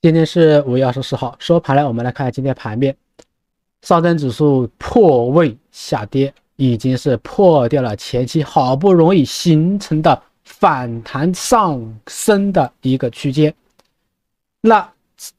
今天是五月二十四号，收盘呢，我们来看今天盘面，上证指数破位下跌，已经是破掉了前期好不容易形成的反弹上升的一个区间，那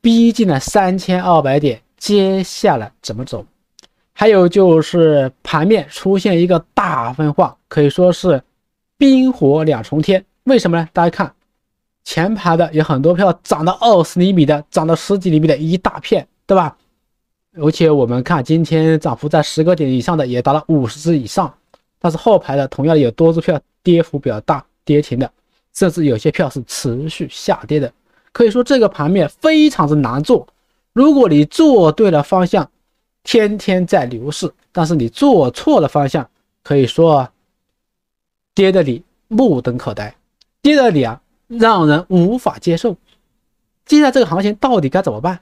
逼近了三千二百点，接下来怎么走？还有就是盘面出现一个大分化，可以说是冰火两重天，为什么呢？大家看。前排的有很多票涨了二十厘米的，涨了十几厘米的一大片，对吧？而且我们看今天涨幅在十个点以上的也达到五十只以上，但是后排的同样有多只票跌幅比较大，跌停的，甚至有些票是持续下跌的。可以说这个盘面非常之难做。如果你做对了方向，天天在牛市；但是你做错了方向，可以说啊，跌的你目瞪口呆，跌的你啊。让人无法接受。接下来这个行情到底该怎么办？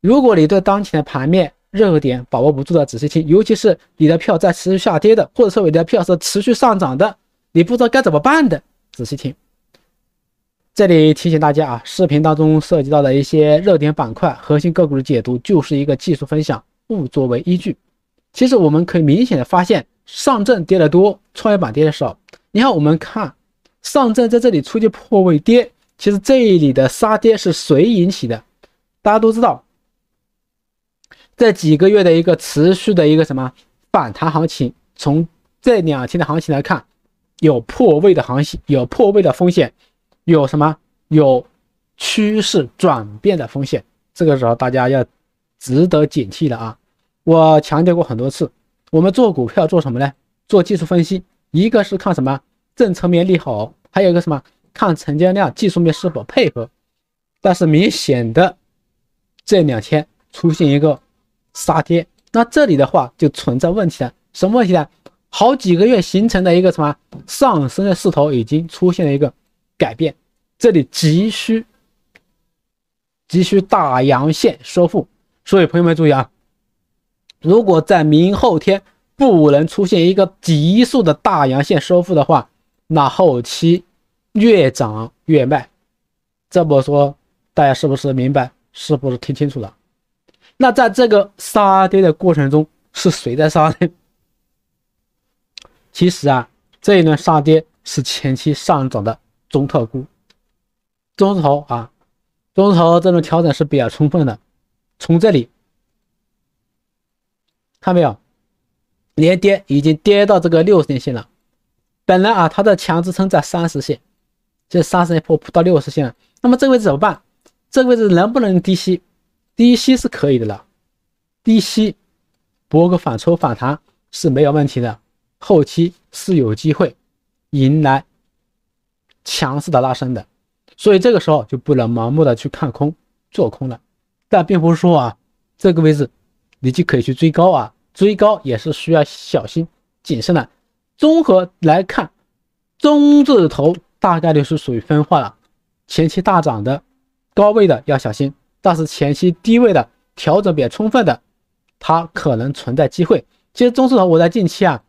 如果你对当前的盘面热点把握不住的，仔细听，尤其是你的票在持续下跌的，或者说你的票是持续上涨的，你不知道该怎么办的，仔细听。这里提醒大家啊，视频当中涉及到的一些热点板块、核心个股的解读，就是一个技术分享，不作为依据。其实我们可以明显的发现，上证跌的多，创业板跌的少。你看，我们看。上证在这里出现破位跌，其实这里的杀跌是谁引起的？大家都知道，这几个月的一个持续的一个什么反弹行情，从这两天的行情来看，有破位的行情，有破位的风险，有什么有趋势转变的风险？这个时候大家要值得警惕的啊！我强调过很多次，我们做股票做什么呢？做技术分析，一个是看什么政策面利好。还有一个什么？看成交量、技术面是否配合，但是明显的这两天出现一个杀跌，那这里的话就存在问题了。什么问题呢？好几个月形成的一个什么上升的势头已经出现了一个改变，这里急需急需大阳线收复。所以朋友们注意啊，如果在明后天不能出现一个急速的大阳线收复的话，那后期越涨越卖，这么说大家是不是明白？是不是听清楚了？那在这个杀跌的过程中，是谁在杀呢？其实啊，这一轮杀跌是前期上涨的中特估、中投啊、中投这种调整是比较充分的。从这里看，没有连跌已经跌到这个六十天线了。本来啊，它的强支撑在三十线，这三十线破，破到六十线，那么这个位置怎么办？这个位置能不能低吸？低吸是可以的了，低吸博个反抽反弹是没有问题的，后期是有机会迎来强势的拉升的，所以这个时候就不能盲目的去看空，做空了。但并不是说啊，这个位置你就可以去追高啊，追高也是需要小心谨慎的。综合来看，中字头大概率是属于分化了。前期大涨的高位的要小心，但是前期低位的调整比较充分的，它可能存在机会。其实中字头我在近期啊，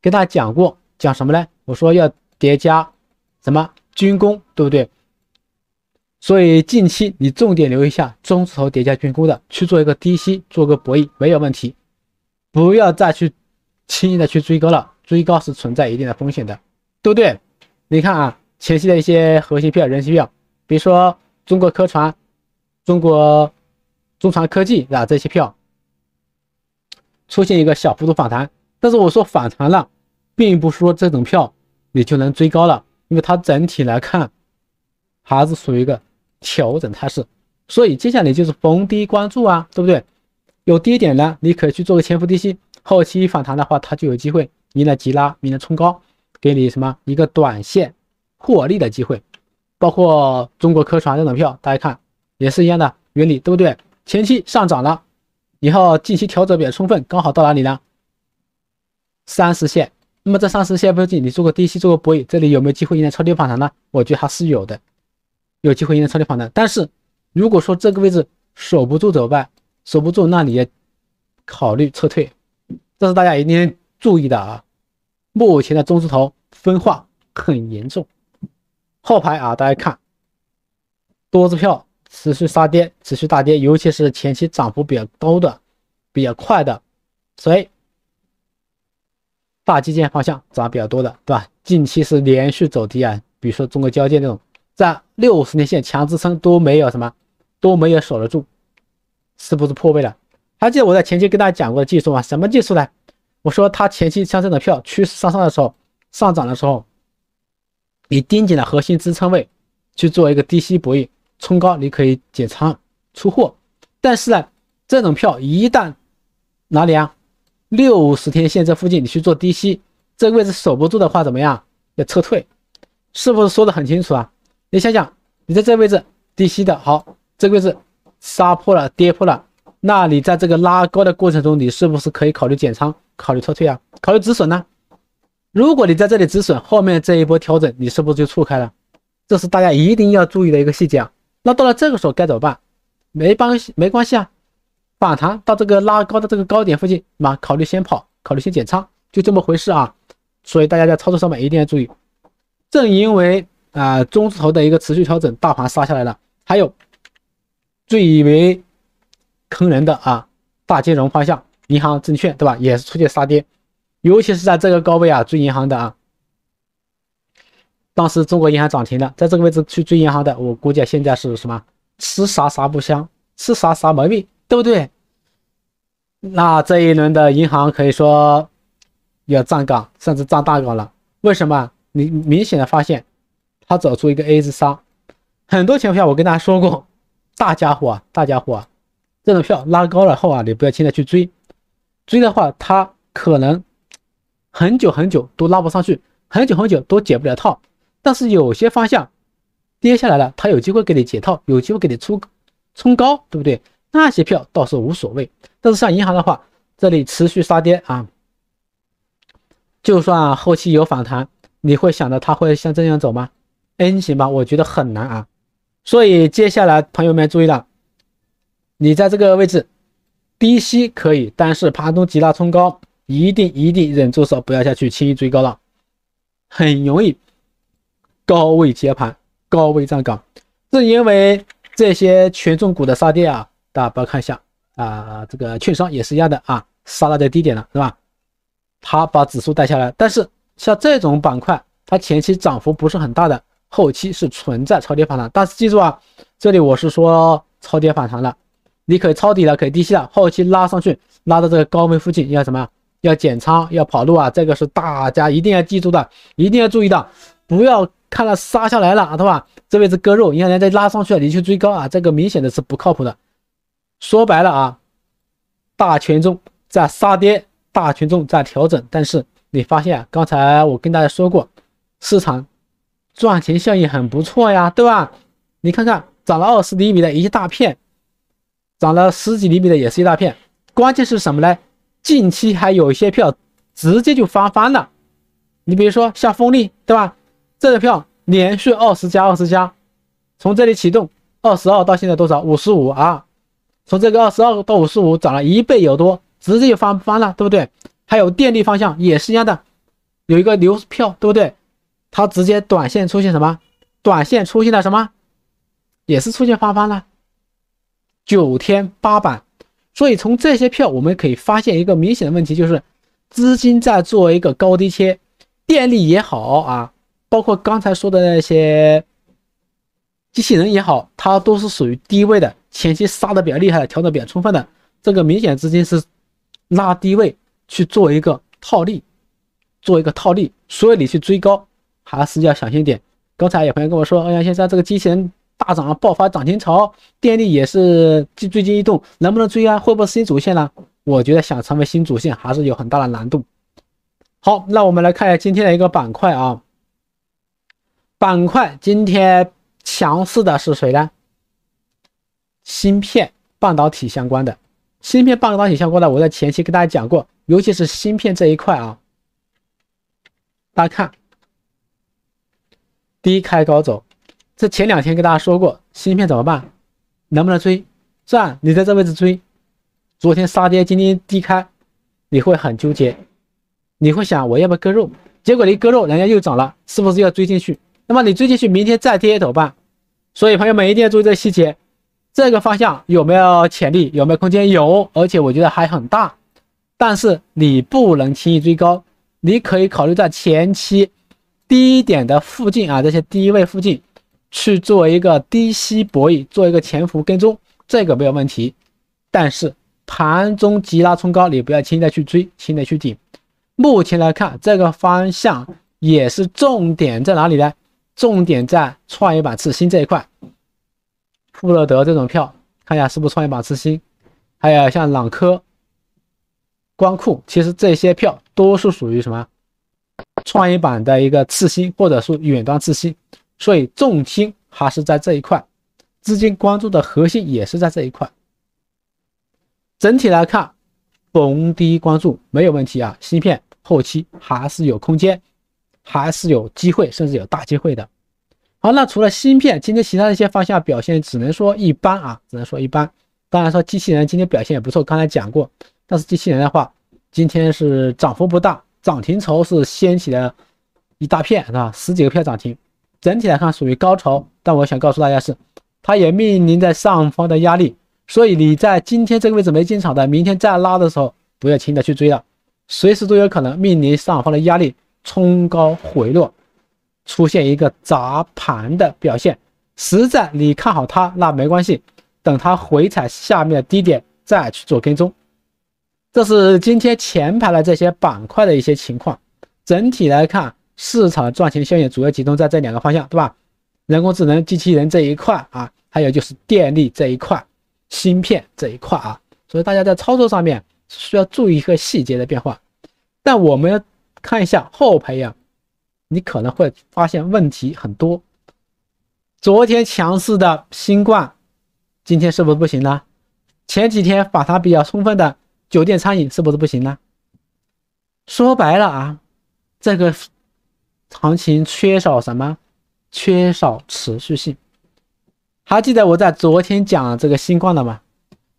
跟大家讲过，讲什么呢？我说要叠加什么军工，对不对？所以近期你重点留意一下中字头叠加军工的，去做一个低吸，做个博弈没有问题。不要再去轻易的去追高了。追高是存在一定的风险的，对不对？你看啊，前期的一些核心票、人气票，比如说中国科传、中国中船科技啊这些票，出现一个小幅度反弹。但是我说反弹了，并不是说这种票你就能追高了，因为它整体来看还是属于一个调整态势。所以接下来就是逢低关注啊，对不对？有低点呢，你可以去做个潜伏低吸，后期反弹的话，它就有机会。明天急拉，明天冲高，给你什么一个短线获利的机会？包括中国科创这种票，大家看也是一样的原理，对不对？前期上涨了，以后近期调整比较充分，刚好到哪里呢？三十线。那么这三十线附近，你做个低吸，做个博弈，这里有没有机会迎来超跌反弹呢？我觉得还是有的，有机会迎来超跌反弹。但是如果说这个位置守不住怎么办？守不住，那你也考虑撤退。这是大家一定。注意的啊，目前的中字头分化很严重，后排啊，大家看，多支票持续杀跌，持续大跌，尤其是前期涨幅比较高的、比较快的，所以大基建方向涨比较多的，对吧？近期是连续走低啊，比如说中国交建这种，在六十年线强支撑都没有什么，都没有守得住，是不是破位了？还记得我在前期跟大家讲过的技术吗？什么技术呢？我说它前期像这种票趋势向上的时候，上涨的时候，你盯紧了核心支撑位去做一个低吸博弈，冲高你可以减仓出货。但是呢，这种票一旦哪里啊六十天线这附近你去做低吸，这个位置守不住的话怎么样？要撤退，是不是说的很清楚啊？你想想，你在这个位置低吸的好，这个位置杀破了跌破了，那你在这个拉高的过程中，你是不是可以考虑减仓？考虑撤退啊，考虑止损呢？如果你在这里止损，后面这一波调整你是不是就错开了？这是大家一定要注意的一个细节啊。那到了这个时候该怎么办？没关系，没关系啊。反弹到这个拉高的这个高点附近，嘛，考虑先跑，考虑先减仓，就这么回事啊。所以大家在操作上面一定要注意。正因为啊中字头的一个持续调整，大盘杀下来了。还有最为坑人的啊大金融方向。银行证券对吧，也是出现杀跌，尤其是在这个高位啊追银行的啊，当时中国银行涨停的，在这个位置去追银行的，我估计现在是什么吃啥啥不香，吃啥啥毛病，对不对？那这一轮的银行可以说要站岗，甚至站大岗了。为什么？你明显的发现它走出一个 A 字杀，很多况票我跟大家说过，大家伙大家伙这种票拉高了后啊，你不要轻易去追。追的话，它可能很久很久都拉不上去，很久很久都解不了套。但是有些方向跌下来了，它有机会给你解套，有机会给你出冲高，对不对？那些票倒是无所谓。但是像银行的话，这里持续杀跌啊，就算后期有反弹，你会想到它会像这样走吗？N 行吧，我觉得很难啊。所以接下来朋友们注意了，你在这个位置。低吸可以，但是盘中急拉冲高，一定一定忍住手，不要下去，轻易追高了，很容易高位接盘、高位站岗。正因为这些权重股的杀跌啊，大家不要看一下啊，这个券商也是一样的啊，杀到这低点了是吧？它把指数带下来。但是像这种板块，它前期涨幅不是很大的，后期是存在超跌反弹。但是记住啊，这里我是说超跌反弹了。你可以抄底了，可以低吸了，后期拉上去，拉到这个高位附近要什么？要减仓，要跑路啊！这个是大家一定要记住的，一定要注意的，不要看到杀下来了，对吧？这位置割肉，你看人家拉上去了，你去追高啊，这个明显的是不靠谱的。说白了啊，大权重在杀跌，大权重在调整，但是你发现啊，刚才我跟大家说过，市场赚钱效应很不错呀，对吧？你看看涨了二十厘米的一大片。涨了十几厘米的也是一大片，关键是什么呢？近期还有一些票直接就翻番了。你比如说像风力，对吧？这个票连续二十加二十加，从这里启动二十二到现在多少？五十五啊！从这个二十二到五十五涨了一倍有多，直接就翻番了，对不对？还有电力方向也是一样的，有一个牛票，对不对？它直接短线出现什么？短线出现了什么？也是出现翻番了。九天八板，所以从这些票我们可以发现一个明显的问题，就是资金在做一个高低切，电力也好啊，包括刚才说的那些机器人也好，它都是属于低位的，前期杀的比较厉害的，调的比较充分的，这个明显资金是拉低位去做一个套利，做一个套利，所以你去追高还是要小心点。刚才有朋友跟我说，欧阳先生，这个机器人。大涨爆发涨停潮，电力也是最最近一动，能不能追啊？会不会是新主线呢？我觉得想成为新主线还是有很大的难度。好，那我们来看一下今天的一个板块啊，板块今天强势的是谁呢？芯片、半导体相关的，芯片、半导体相关的，我在前期跟大家讲过，尤其是芯片这一块啊，大家看，低开高走。这前两天跟大家说过，芯片怎么办？能不能追？是吧？你在这位置追，昨天杀跌，今天低开，你会很纠结。你会想，我要不要割肉？结果你割肉，人家又涨了，是不是要追进去？那么你追进去，明天再跌一头办？所以朋友们一定要注意这个细节。这个方向有没有潜力？有没有空间？有，而且我觉得还很大。但是你不能轻易追高，你可以考虑在前期低点的附近啊，这些低位附近。去做一个低吸博弈，做一个潜伏跟踪，这个没有问题。但是盘中急拉冲高，你不要轻易的去追，轻易的去顶。目前来看，这个方向也是重点在哪里呢？重点在创业板次新这一块。富乐德这种票，看一下是不是创业板次新，还有像朗科、光库，其实这些票都是属于什么？创业板的一个次新，或者说远端次新。所以重心还是在这一块，资金关注的核心也是在这一块。整体来看，逢低关注没有问题啊。芯片后期还是有空间，还是有机会，甚至有大机会的。好，那除了芯片，今天其他的一些方向表现只能说一般啊，只能说一般。当然说机器人今天表现也不错，刚才讲过。但是机器人的话，今天是涨幅不大，涨停潮是掀起了一大片，是吧？十几个票涨停。整体来看属于高潮，但我想告诉大家是，它也面临在上方的压力，所以你在今天这个位置没进场的，明天再拉的时候不要轻的去追了，随时都有可能面临上方的压力冲高回落，出现一个砸盘的表现。实在你看好它那没关系，等它回踩下面的低点再去做跟踪。这是今天前排的这些板块的一些情况，整体来看。市场赚钱效应主要集中在这两个方向，对吧？人工智能、机器人这一块啊，还有就是电力这一块、芯片这一块啊，所以大家在操作上面需要注意一个细节的变化。但我们看一下后排呀，你可能会发现问题很多。昨天强势的新冠，今天是不是不行了？前几天反弹比较充分的酒店餐饮是不是不行了？说白了啊，这个。行情缺少什么？缺少持续性。还记得我在昨天讲这个新冠的吗？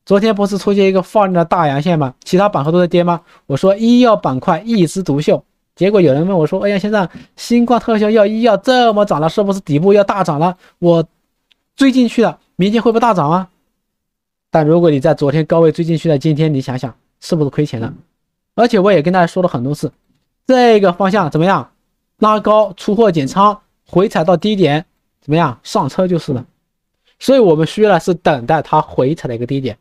昨天不是出现一个放量的大阳线吗？其他板块都在跌吗？我说医药板块一枝独秀。结果有人问我说：“哎呀，先生，新冠特效药医药这么涨了，是不是底部要大涨了？我追进去了，明天会不会大涨啊？”但如果你在昨天高位追进去了，今天你想想是不是亏钱了？而且我也跟大家说了很多次，这个方向怎么样？拉高出货减仓，回踩到低点怎么样？上车就是了。所以我们需要的是等待它回踩的一个低点。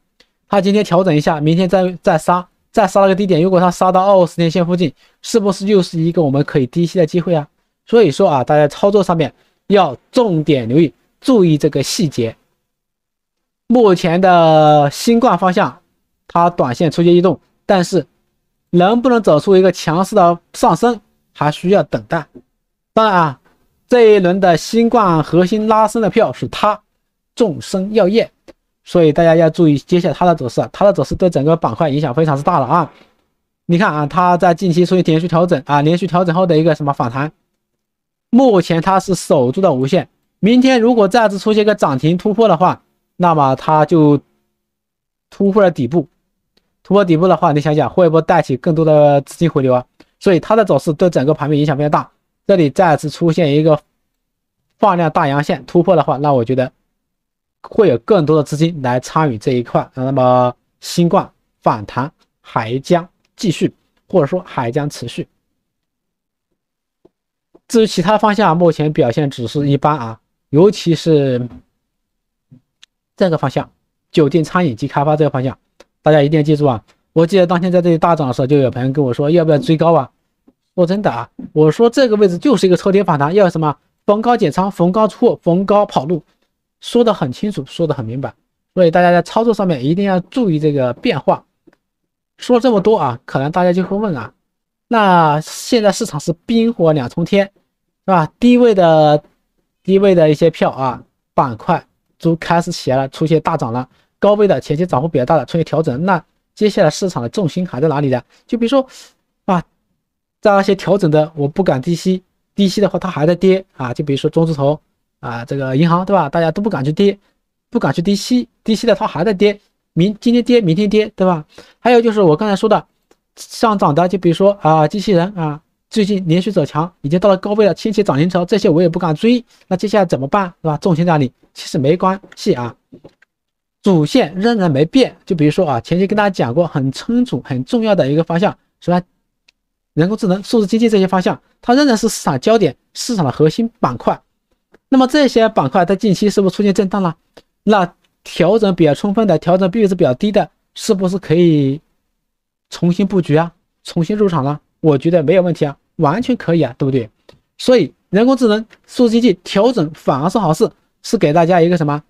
它今天调整一下，明天再再杀，再杀了个低点。如果它杀到二十天线附近，是不是又是一个我们可以低吸的机会啊？所以说啊，大家操作上面要重点留意，注意这个细节。目前的新冠方向，它短线出现异动，但是能不能走出一个强势的上升？还需要等待。当然啊，这一轮的新冠核心拉升的票是它，众生药业，所以大家要注意接下来它的走势，它的走势对整个板块影响非常之大了啊。你看啊，它在近期出现连续调整啊，连续调整后的一个什么反弹，目前它是守住的无限。明天如果再次出现一个涨停突破的话，那么它就突破了底部，突破底部的话，你想想会不会带起更多的资金回流啊。所以它的走势对整个盘面影响比较大。这里再次出现一个放量大阳线突破的话，那我觉得会有更多的资金来参与这一块。那么新冠反弹还将继续，或者说还将持续。至于其他方向，目前表现只是一般啊，尤其是这个方向，酒店餐饮及开发这个方向，大家一定要记住啊！我记得当天在这里大涨的时候，就有朋友跟我说，要不要追高啊？我真的啊，我说这个位置就是一个超跌反弹，要什么逢高减仓、逢高出货、逢高跑路，说的很清楚，说的很明白。所以大家在操作上面一定要注意这个变化。说了这么多啊，可能大家就会问啊，那现在市场是冰火两重天，是吧？低位的低位的一些票啊板块都开始起来了，出现大涨了；高位的前期涨幅比较大的出现调整。那接下来市场的重心还在哪里呢？就比如说。在那些调整的，我不敢低吸，低吸的话它还在跌啊，就比如说中字头啊，这个银行对吧？大家都不敢去跌，不敢去低吸，低吸的它还在跌，明今天跌明天跌对吧？还有就是我刚才说的上涨的，就比如说啊机器人啊，最近连续走强，已经到了高位了，前期涨停潮这些我也不敢追，那接下来怎么办是吧？重心在哪里，其实没关系啊，主线仍然没变，就比如说啊前期跟大家讲过很充足很重要的一个方向是吧？人工智能、数字经济这些方向，它仍然是市场焦点、市场的核心板块。那么这些板块在近期是不是出现震荡了？那调整比较充分的、调整比例是比较低的，是不是可以重新布局啊？重新入场呢？我觉得没有问题啊，完全可以啊，对不对？所以人工智能、数字经济调整反而是好事，是给大家一个什么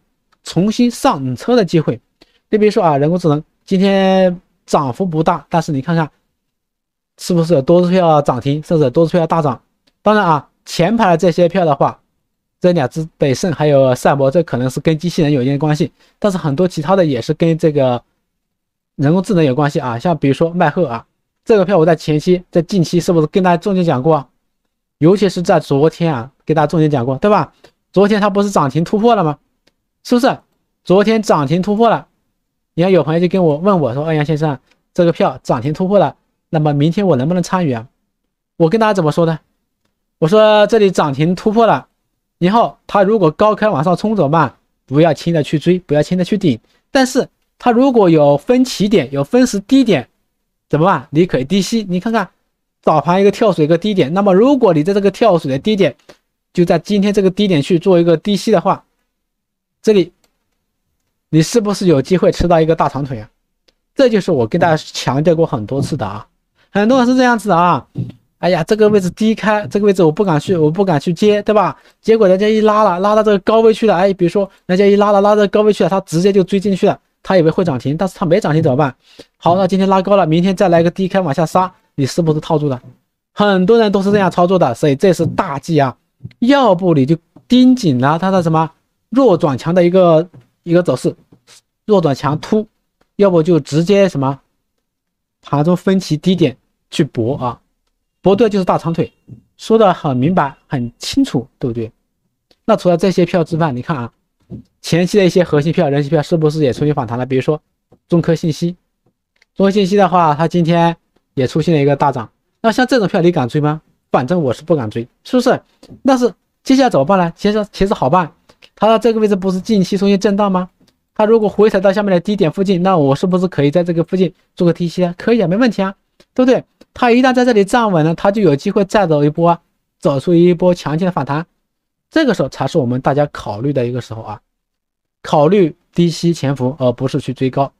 重新上车的机会。你比如说啊，人工智能今天涨幅不大，但是你看看。是不是多数票涨停，甚至多数票大涨？当然啊，前排的这些票的话，这两只北盛还有赛博，这可能是跟机器人有一定关系。但是很多其他的也是跟这个人工智能有关系啊，像比如说迈赫啊，这个票我在前期、在近期是不是跟大家重点讲过？尤其是在昨天啊，给大家重点讲过，对吧？昨天它不是涨停突破了吗？是不是？昨天涨停突破了。你看，有朋友就跟我问我说：“欧阳先生，这个票涨停突破了。”那么明天我能不能参与啊？我跟大家怎么说呢？我说这里涨停突破了，然后它如果高开往上冲怎么办？不要轻的去追，不要轻的去顶。但是它如果有分歧点，有分时低点，怎么办？你可以低吸。你看看早盘一个跳水，一个低点。那么如果你在这个跳水的低点，就在今天这个低点去做一个低吸的话，这里你是不是有机会吃到一个大长腿啊？这就是我跟大家强调过很多次的啊。很多人是这样子的啊，哎呀，这个位置低开，这个位置我不敢去，我不敢去接，对吧？结果人家一拉了，拉到这个高位去了，哎，比如说人家一拉了，拉到高位去了，他直接就追进去了，他以为会涨停，但是他没涨停怎么办？好，那今天拉高了，明天再来个低开往下杀，你是不是套住了？很多人都是这样操作的，所以这是大忌啊。要不你就盯紧了它的什么弱转强的一个一个走势，弱转强突，要不就直接什么盘中分歧低点。去搏啊，搏的就是大长腿，说的很明白很清楚，对不对？那除了这些票之外，你看啊，前期的一些核心票、人气票是不是也出现反弹了？比如说中科信息，中科信息的话，它今天也出现了一个大涨。那像这种票，你敢追吗？反正我是不敢追，是不是？但是接下来怎么办呢？其实其实好办，它这个位置不是近期出现震荡吗？它如果回踩到下面的低点附近，那我是不是可以在这个附近做个 T 吸啊？可以啊，没问题啊。对不对？它一旦在这里站稳了，它就有机会再走一波，走出一波强劲的反弹。这个时候才是我们大家考虑的一个时候啊，考虑低吸潜伏，而不是去追高。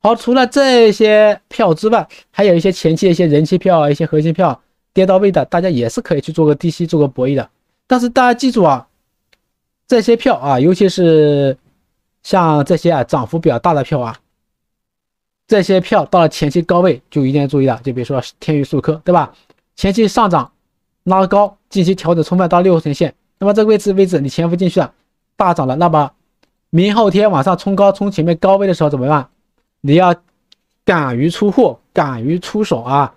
好，除了这些票之外，还有一些前期的一些人气票啊，一些核心票跌到位的，大家也是可以去做个低吸，做个博弈的。但是大家记住啊，这些票啊，尤其是像这些啊涨幅比较大的票啊。这些票到了前期高位就一定要注意了，就比如说天宇数科，对吧？前期上涨拉高，近期调整充分到六十日线，那么这个位置位置你潜伏进去了，大涨了，那么明后天往上冲高冲前面高位的时候怎么办？你要敢于出货，敢于出手啊！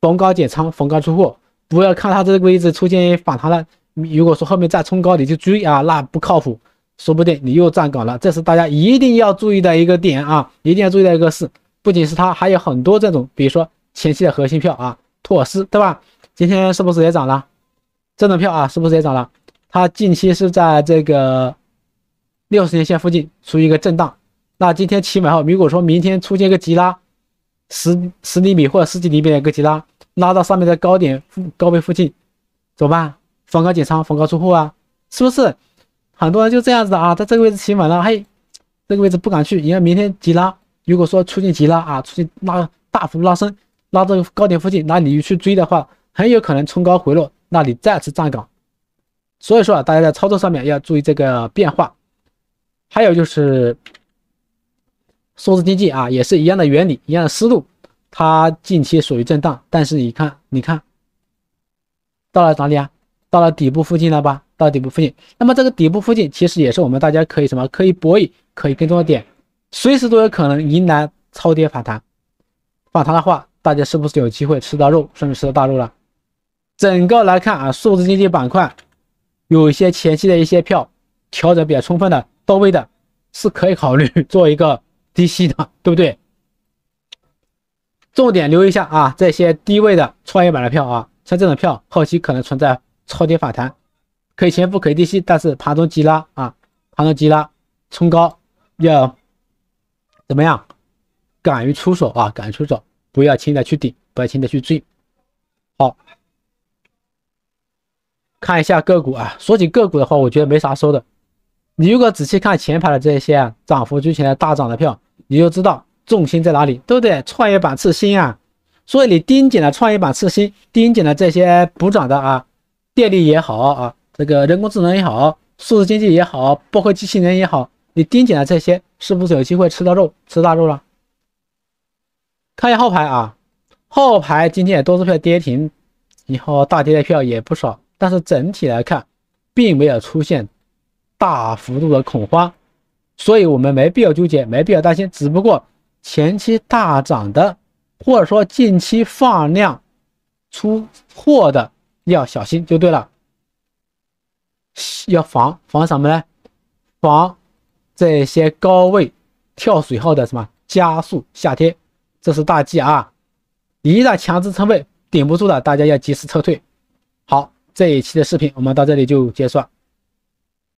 逢高减仓，逢高出货，不要看它这个位置出现反弹了，如果说后面再冲高你就追啊，那不靠谱，说不定你又站岗了。这是大家一定要注意的一个点啊，一定要注意的一个事。不仅是它，还有很多这种，比如说前期的核心票啊，拓斯对吧？今天是不是也涨了？这种票啊，是不是也涨了？它近期是在这个六十天线附近处于一个震荡。那今天起买后，如果说明天出现一个急拉，十十厘米或者十几厘米的一个急拉，拉到上面的高点高背附近，怎么办？逢高减仓，逢高出货啊，是不是？很多人就这样子的啊，在这个位置起稳了，嘿，这个位置不敢去，因为明天急拉。如果说出现急拉啊，出现拉大幅拉升，拉到高点附近，那你去追的话，很有可能冲高回落，那你再次站岗。所以说啊，大家在操作上面要注意这个变化。还有就是数字经济啊，也是一样的原理，一样的思路。它近期属于震荡，但是你看你看到了哪里啊？到了底部附近了吧？到底部附近，那么这个底部附近其实也是我们大家可以什么可以博弈，可以跟踪的点。随时都有可能迎来超跌反弹，反弹的话，大家是不是有机会吃到肉，甚至吃到大肉了？整个来看啊，数字经济板块有一些前期的一些票调整比较充分的到位的，是可以考虑 做一个低吸的，对不对？重点留意一下啊，这些低位的创业板的票啊，像这种票，后期可能存在超跌反弹，可以前复可以低吸，但是盘中急拉啊，盘中急拉冲高要。怎么样？敢于出手啊，敢于出手，不要轻易的去顶，不要轻易的去追。好，看一下个股啊。说起个股的话，我觉得没啥说的。你如果仔细看前排的这些涨幅居前的大涨的票，你就知道重心在哪里，对不对？创业板次新啊，所以你盯紧了创业板次新，盯紧了这些补涨的啊，电力也好啊，这个人工智能也好，数字经济也好，包括机器人也好，你盯紧了这些。是不是有机会吃到肉、吃大肉了？看一下后排啊，后排今天也都是票跌停，然后大跌的票也不少。但是整体来看，并没有出现大幅度的恐慌，所以我们没必要纠结，没必要担心。只不过前期大涨的，或者说近期放量出货的，要小心就对了。要防防什么呢？防。这些高位跳水后的什么加速下跌，这是大忌啊！一旦强支撑位顶不住了，大家要及时撤退。好，这一期的视频我们到这里就结束。了。